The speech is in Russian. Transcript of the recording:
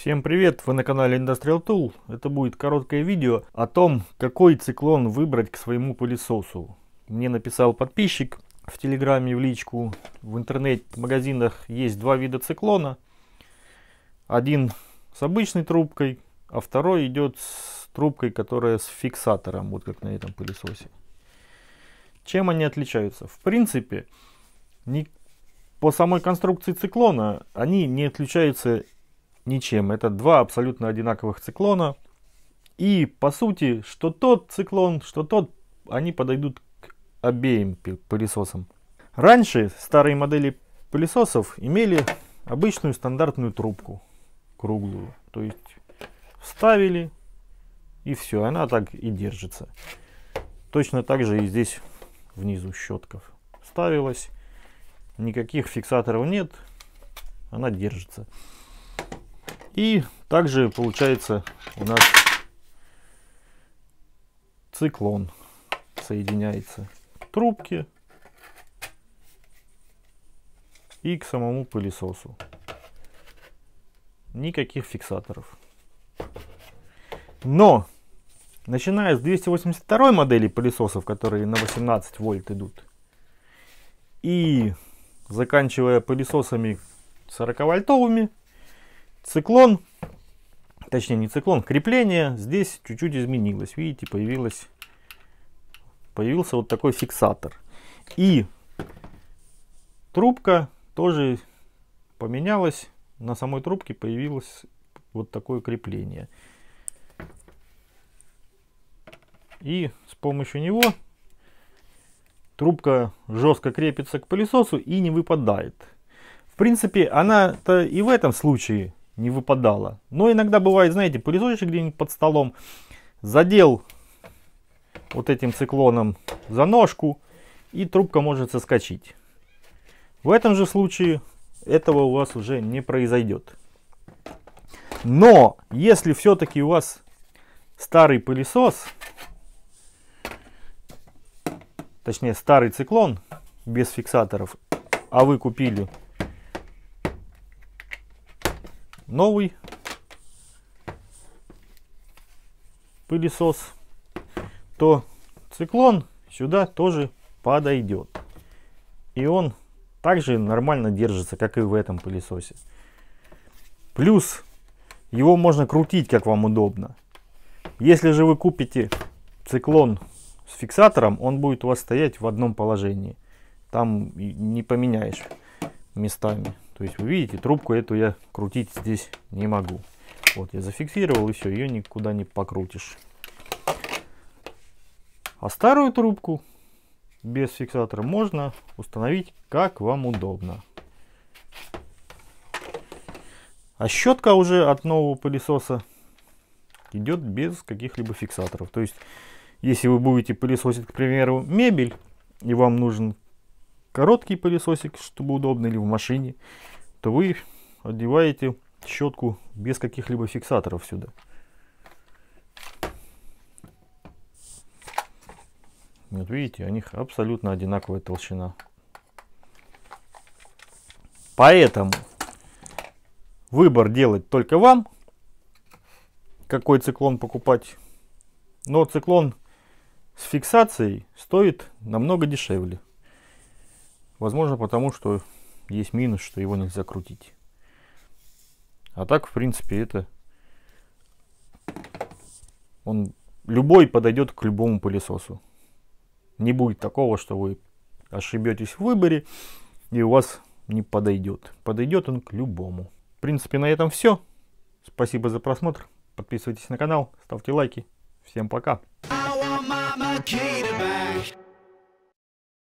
Всем привет, вы на канале Industrial Tool. Это будет короткое видео о том, какой циклон выбрать к своему пылесосу. Мне написал подписчик в Телеграме, в личку, в интернет-магазинах есть два вида циклона. Один с обычной трубкой, а второй идет с трубкой, которая с фиксатором, вот как на этом пылесосе. Чем они отличаются? В принципе, не... по самой конструкции циклона они не отличаются ничем. Это два абсолютно одинаковых циклона. И по сути, что тот циклон, что тот, они подойдут к обеим пылесосам. Раньше старые модели пылесосов имели обычную стандартную трубку круглую. То есть вставили и все, она так и держится. Точно так же и здесь внизу щетков вставилась. Никаких фиксаторов нет, она держится. И также получается у нас циклон соединяется. Трубки и к самому пылесосу. Никаких фиксаторов. Но, начиная с 282 модели пылесосов, которые на 18 вольт идут, и заканчивая пылесосами 40 вольтовыми, Циклон, точнее не циклон, крепление здесь чуть-чуть изменилось. Видите, появилось, появился вот такой фиксатор. И трубка тоже поменялась. На самой трубке появилось вот такое крепление. И с помощью него трубка жестко крепится к пылесосу и не выпадает. В принципе, она-то и в этом случае не выпадало. Но иногда бывает, знаете, пылесосчик где-нибудь под столом, задел вот этим циклоном за ножку, и трубка может соскочить. В этом же случае этого у вас уже не произойдет. Но если все-таки у вас старый пылесос, точнее старый циклон без фиксаторов, а вы купили новый пылесос, то циклон сюда тоже подойдет. И он также нормально держится, как и в этом пылесосе. Плюс его можно крутить, как вам удобно. Если же вы купите циклон с фиксатором, он будет у вас стоять в одном положении. Там не поменяешь местами. То есть вы видите, трубку эту я крутить здесь не могу. Вот я зафиксировал и все, ее никуда не покрутишь. А старую трубку без фиксатора можно установить как вам удобно. А щетка уже от нового пылесоса идет без каких-либо фиксаторов. То есть, если вы будете пылесосить, к примеру, мебель, и вам нужен короткий пылесосик, чтобы удобно, или в машине, то вы одеваете щетку без каких-либо фиксаторов сюда. Вот видите, у них абсолютно одинаковая толщина. Поэтому выбор делать только вам, какой циклон покупать. Но циклон с фиксацией стоит намного дешевле. Возможно, потому что есть минус, что его нельзя крутить. А так, в принципе, это... Он любой подойдет к любому пылесосу. Не будет такого, что вы ошибетесь в выборе, и у вас не подойдет. Подойдет он к любому. В принципе, на этом все. Спасибо за просмотр. Подписывайтесь на канал, ставьте лайки. Всем пока.